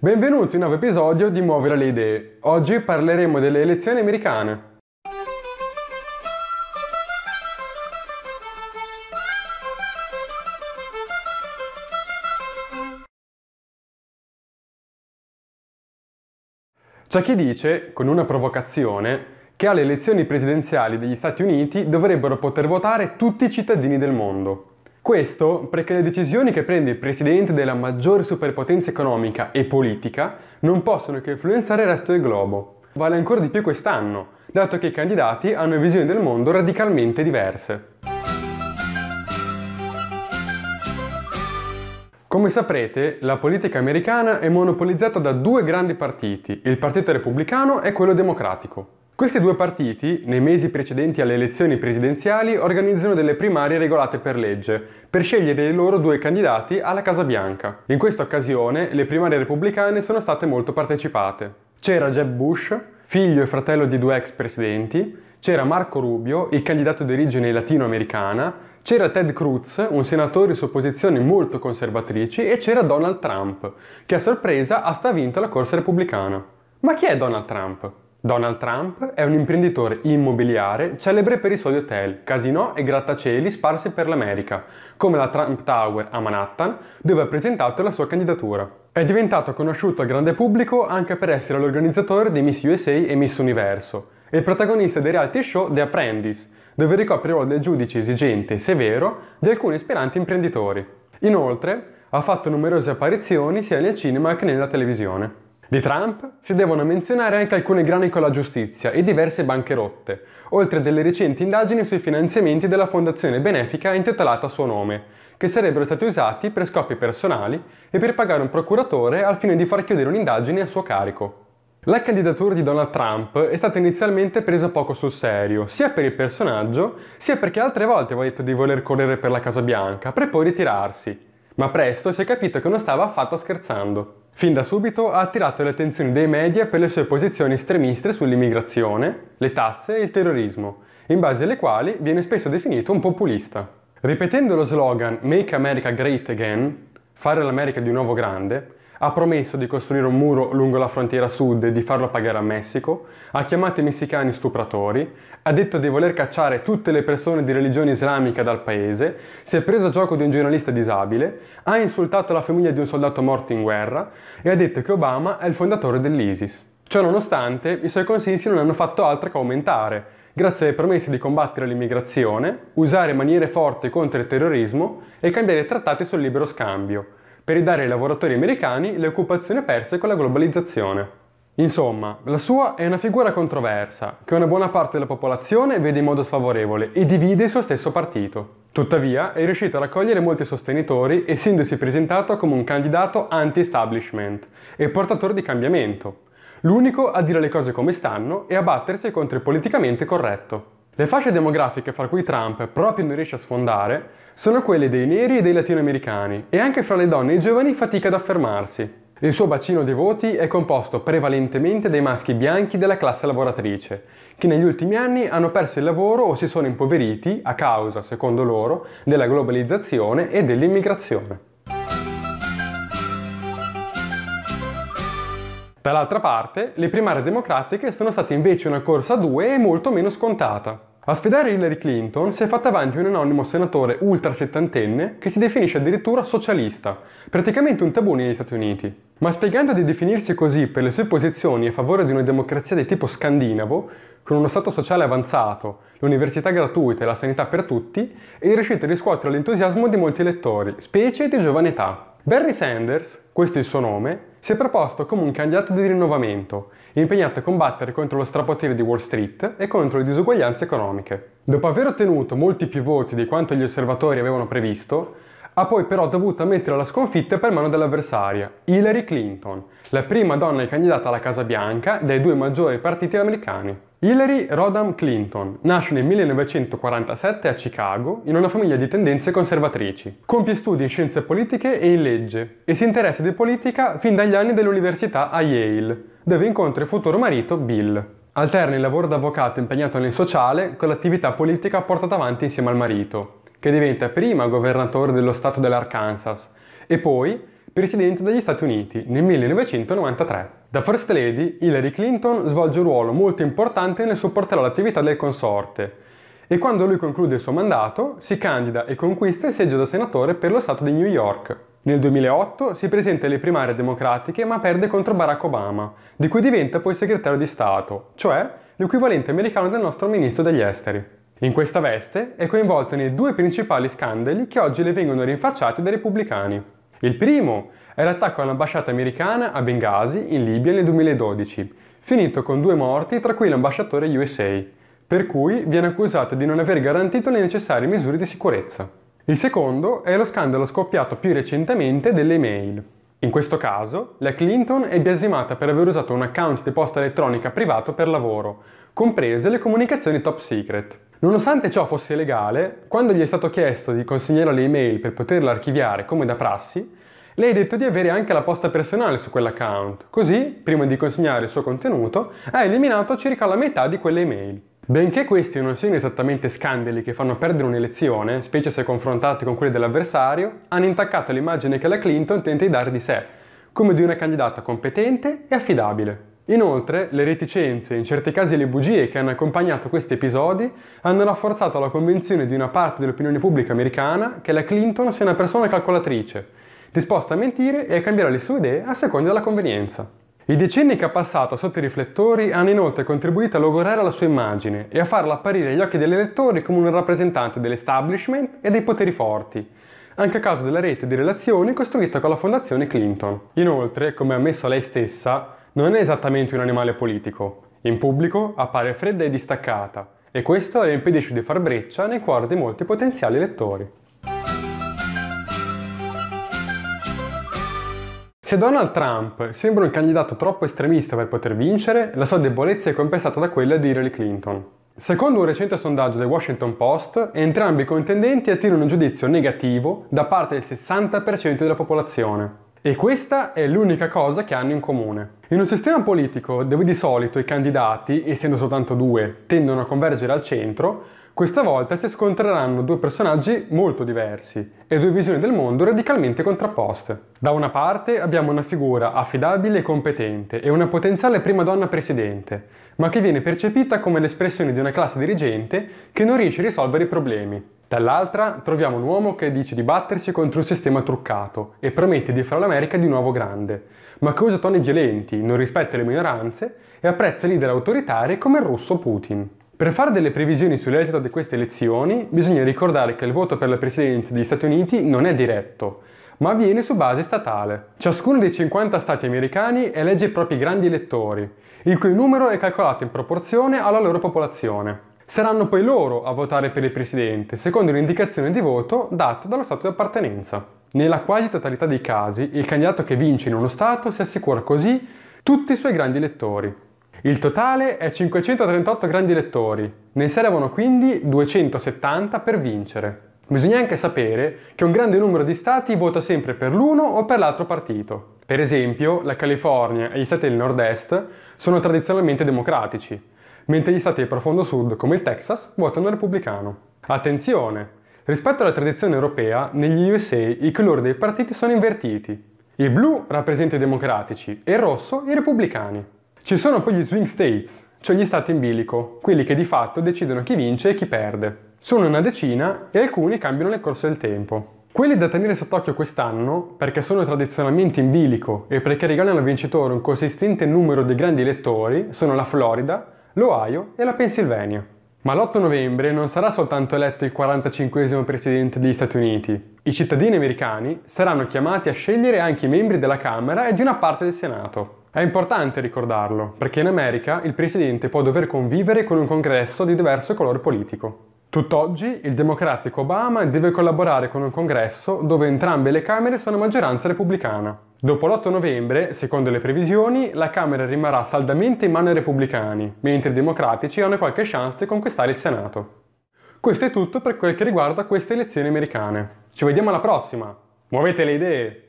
Benvenuti in un nuovo episodio di Muovere le idee. Oggi parleremo delle elezioni americane. C'è chi dice, con una provocazione, che alle elezioni presidenziali degli Stati Uniti dovrebbero poter votare tutti i cittadini del mondo. Questo perché le decisioni che prende il presidente della maggior superpotenza economica e politica non possono che influenzare il resto del globo. Vale ancora di più quest'anno, dato che i candidati hanno visioni del mondo radicalmente diverse. Come saprete, la politica americana è monopolizzata da due grandi partiti, il Partito Repubblicano e quello Democratico. Questi due partiti, nei mesi precedenti alle elezioni presidenziali, organizzano delle primarie regolate per legge, per scegliere i loro due candidati alla Casa Bianca. In questa occasione le primarie repubblicane sono state molto partecipate. C'era Jeb Bush, figlio e fratello di due ex presidenti, c'era Marco Rubio, il candidato di origine latinoamericana, c'era Ted Cruz, un senatore su posizioni molto conservatrici, e c'era Donald Trump, che a sorpresa ha vinto la corsa repubblicana. Ma chi è Donald Trump? Donald Trump è un imprenditore immobiliare celebre per i suoi hotel, casinò e grattacieli sparsi per l'America, come la Trump Tower a Manhattan, dove ha presentato la sua candidatura. È diventato conosciuto al grande pubblico anche per essere l'organizzatore di Miss USA e Miss Universo, e il protagonista dei reality show The Apprentice, dove ricopre il ruolo del giudice esigente e severo di alcuni aspiranti imprenditori. Inoltre, ha fatto numerose apparizioni sia nel cinema che nella televisione. Di Trump si devono menzionare anche alcune grani con la giustizia e diverse banche rotte, oltre delle recenti indagini sui finanziamenti della fondazione benefica intitolata a suo nome, che sarebbero stati usati per scopi personali e per pagare un procuratore al fine di far chiudere un'indagine a suo carico. La candidatura di Donald Trump è stata inizialmente presa poco sul serio, sia per il personaggio, sia perché altre volte aveva detto di voler correre per la Casa Bianca, per poi ritirarsi. Ma presto si è capito che non stava affatto scherzando. Fin da subito ha attirato le attenzioni dei media per le sue posizioni estremiste sull'immigrazione, le tasse e il terrorismo, in base alle quali viene spesso definito un populista. Ripetendo lo slogan Make America Great Again, fare l'America di nuovo grande, ha promesso di costruire un muro lungo la frontiera sud e di farlo pagare a Messico, ha chiamato i messicani stupratori, ha detto di voler cacciare tutte le persone di religione islamica dal paese, si è preso a gioco di un giornalista disabile, ha insultato la famiglia di un soldato morto in guerra e ha detto che Obama è il fondatore dell'ISIS. Ciononostante, i suoi consensi non hanno fatto altro che aumentare, grazie alle promesse di combattere l'immigrazione, usare maniere forti contro il terrorismo e cambiare trattati sul libero scambio, per ridare ai lavoratori americani le occupazioni perse con la globalizzazione. Insomma, la sua è una figura controversa, che una buona parte della popolazione vede in modo sfavorevole e divide il suo stesso partito. Tuttavia, è riuscito a raccogliere molti sostenitori essendosi presentato come un candidato anti-establishment e portatore di cambiamento, l'unico a dire le cose come stanno e a battersi contro il politicamente corretto. Le fasce demografiche fra cui Trump proprio non riesce a sfondare sono quelle dei neri e dei latinoamericani e anche fra le donne e i giovani fatica ad affermarsi. Il suo bacino dei voti è composto prevalentemente dai maschi bianchi della classe lavoratrice, che negli ultimi anni hanno perso il lavoro o si sono impoveriti a causa, secondo loro, della globalizzazione e dell'immigrazione. Dall'altra parte, le primarie democratiche sono state invece una corsa a due e molto meno scontata. A sfidare Hillary Clinton si è fatta avanti un anonimo senatore ultra settantenne che si definisce addirittura socialista, praticamente un tabù negli Stati Uniti. Ma spiegando di definirsi così per le sue posizioni a favore di una democrazia di tipo scandinavo, con uno stato sociale avanzato, l'università gratuita e la sanità per tutti, è riuscito a riscuotere l'entusiasmo di molti elettori, specie di giovane età. Bernie Sanders, questo è il suo nome, si è proposto come un candidato di rinnovamento, impegnato a combattere contro lo strapotere di Wall Street e contro le disuguaglianze economiche. Dopo aver ottenuto molti più voti di quanto gli osservatori avevano previsto, ha poi però dovuto ammettere la sconfitta per mano dell'avversaria, Hillary Clinton, la prima donna candidata alla Casa Bianca dai due maggiori partiti americani. Hillary Rodham Clinton nasce nel 1947 a Chicago in una famiglia di tendenze conservatrici. Compie studi in scienze politiche e in legge e si interessa di politica fin dagli anni dell'università a Yale, dove incontra il futuro marito Bill. Alterna il lavoro da avvocato impegnato nel sociale con l'attività politica portata avanti insieme al marito, che diventa prima governatore dello stato dell'Arkansas e poi presidente degli Stati Uniti nel 1993. Da First Lady, Hillary Clinton svolge un ruolo molto importante nel supportare l'attività del consorte e quando lui conclude il suo mandato si candida e conquista il seggio da senatore per lo Stato di New York. Nel 2008 si presenta alle primarie democratiche ma perde contro Barack Obama, di cui diventa poi segretario di Stato, cioè l'equivalente americano del nostro ministro degli esteri. In questa veste è coinvolto nei due principali scandali che oggi le vengono rinfacciati dai repubblicani. Il primo è l'attacco all'ambasciata americana a Benghazi, in Libia, nel 2012, finito con due morti, tra cui l'ambasciatore USA, per cui viene accusata di non aver garantito le necessarie misure di sicurezza. Il secondo è lo scandalo scoppiato più recentemente delle email. In questo caso, la Clinton è biasimata per aver usato un account di posta elettronica privato per lavoro, comprese le comunicazioni top secret. Nonostante ciò fosse legale, quando gli è stato chiesto di consegnare le email per poterla archiviare come da prassi, lei ha detto di avere anche la posta personale su quell'account, così, prima di consegnare il suo contenuto, ha eliminato circa la metà di quelle email. Benché questi non siano esattamente scandali che fanno perdere un'elezione, specie se confrontati con quelli dell'avversario, hanno intaccato l'immagine che la Clinton tenta di dare di sé, come di una candidata competente e affidabile. Inoltre, le reticenze e in certi casi le bugie che hanno accompagnato questi episodi hanno rafforzato la convinzione di una parte dell'opinione pubblica americana che la Clinton sia una persona calcolatrice, disposta a mentire e a cambiare le sue idee a seconda della convenienza. I decenni che ha passato sotto i riflettori hanno inoltre contribuito a logorare la sua immagine e a farla apparire agli occhi degli elettori come un rappresentante dell'establishment e dei poteri forti, anche a causa della rete di relazioni costruita con la fondazione Clinton. Inoltre, come ha ammesso lei stessa, non è esattamente un animale politico. In pubblico appare fredda e distaccata, e questo le impedisce di far breccia nei cuori di molti potenziali elettori. Se Donald Trump sembra un candidato troppo estremista per poter vincere, la sua debolezza è compensata da quella di Hillary Clinton. Secondo un recente sondaggio del Washington Post, entrambi i contendenti attirano un giudizio negativo da parte del 60% della popolazione. E questa è l'unica cosa che hanno in comune. In un sistema politico dove di solito i candidati, essendo soltanto due, tendono a convergere al centro, questa volta si scontreranno due personaggi molto diversi e due visioni del mondo radicalmente contrapposte. Da una parte abbiamo una figura affidabile e competente e una potenziale prima donna presidente, ma che viene percepita come l'espressione di una classe dirigente che non riesce a risolvere i problemi. Dall'altra troviamo un uomo che dice di battersi contro un sistema truccato e promette di fare l'America di nuovo grande, ma che usa toni violenti, non rispetta le minoranze e apprezza leader autoritari come il russo Putin. Per fare delle previsioni sull'esito di queste elezioni bisogna ricordare che il voto per la presidenza degli Stati Uniti non è diretto, ma avviene su base statale. Ciascuno dei 50 stati americani elegge i propri grandi elettori, il cui numero è calcolato in proporzione alla loro popolazione. Saranno poi loro a votare per il presidente, secondo l'indicazione di voto data dallo Stato di appartenenza. Nella quasi totalità dei casi, il candidato che vince in uno Stato si assicura così tutti i suoi grandi elettori. Il totale è 538 grandi elettori, ne servono quindi 270 per vincere. Bisogna anche sapere che un grande numero di Stati vota sempre per l'uno o per l'altro partito. Per esempio, la California e gli Stati del Nord-Est sono tradizionalmente democratici, mentre gli stati del profondo sud, come il Texas, votano repubblicano. Attenzione! Rispetto alla tradizione europea, negli USA i colori dei partiti sono invertiti. Il blu rappresenta i democratici e il rosso i repubblicani. Ci sono poi gli swing states, cioè gli stati in bilico, quelli che di fatto decidono chi vince e chi perde. Sono una decina e alcuni cambiano nel corso del tempo. Quelli da tenere sott'occhio quest'anno, perché sono tradizionalmente in bilico e perché regalano al vincitore un consistente numero di grandi elettori, sono la Florida, l'Ohio e la Pennsylvania. Ma l'8 novembre non sarà soltanto eletto il 45 presidente degli Stati Uniti. I cittadini americani saranno chiamati a scegliere anche i membri della Camera e di una parte del Senato. È importante ricordarlo, perché in America il presidente può dover convivere con un congresso di diverso colore politico. Tutt'oggi il democratico Obama deve collaborare con un congresso dove entrambe le Camere sono maggioranza repubblicana. Dopo l'8 novembre, secondo le previsioni, la Camera rimarrà saldamente in mano ai repubblicani, mentre i democratici hanno qualche chance di conquistare il Senato. Questo è tutto per quel che riguarda queste elezioni americane. Ci vediamo alla prossima! Muovete le idee!